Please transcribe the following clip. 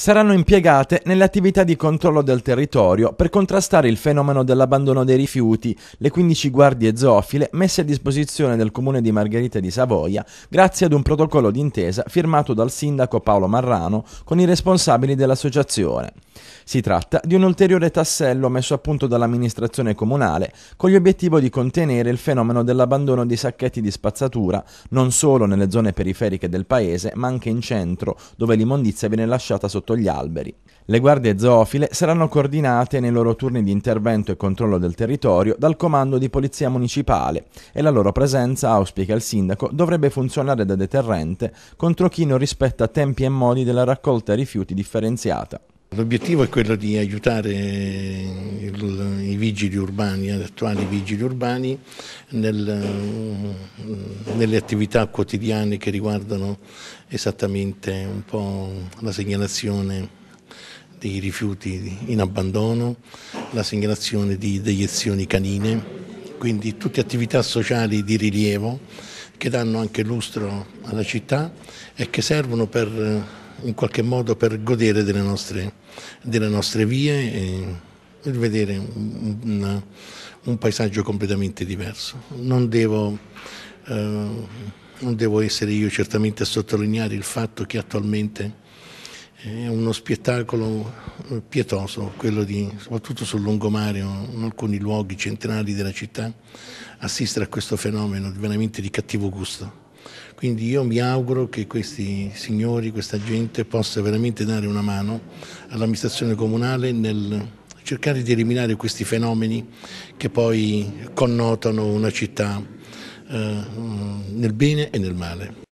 saranno impiegate nelle attività di controllo del territorio per contrastare il fenomeno dell'abbandono dei rifiuti, le 15 guardie zoofile messe a disposizione del comune di Margherita di Savoia grazie ad un protocollo d'intesa firmato dal sindaco Paolo Marrano con i responsabili dell'associazione. Si tratta di un ulteriore tassello messo a punto dall'amministrazione comunale con l'obiettivo di contenere il fenomeno dell'abbandono di sacchetti di spazzatura non solo nelle zone periferiche del paese ma anche in centro dove l'immondizia viene lasciata sotto sotto gli alberi. Le guardie zoofile saranno coordinate nei loro turni di intervento e controllo del territorio dal comando di polizia municipale e la loro presenza, auspica il sindaco, dovrebbe funzionare da deterrente contro chi non rispetta tempi e modi della raccolta rifiuti differenziata. L'obiettivo è quello di aiutare i vigili urbani, gli attuali vigili urbani, nel, nelle attività quotidiane che riguardano esattamente un po' la segnalazione dei rifiuti in abbandono, la segnalazione di deiezioni canine, quindi tutte attività sociali di rilievo che danno anche lustro alla città e che servono per in qualche modo per godere delle nostre, delle nostre vie e, e vedere un, un, un, paesaggio completamente diverso. Non devo, eh, non devo, essere io certamente a sottolineare il fatto che attualmente è uno spettacolo eh, pietoso, quello di, soprattutto sul lungomare, in alcuni luoghi centrali della città, assistere a questo fenomeno veramente di cattivo gusto. Quindi io mi auguro che questi signori, questa gente possa veramente dare una mano all'amministrazione comunale nel cercare di eliminare questi fenomeni che poi connotano una città eh, nel bene e nel male.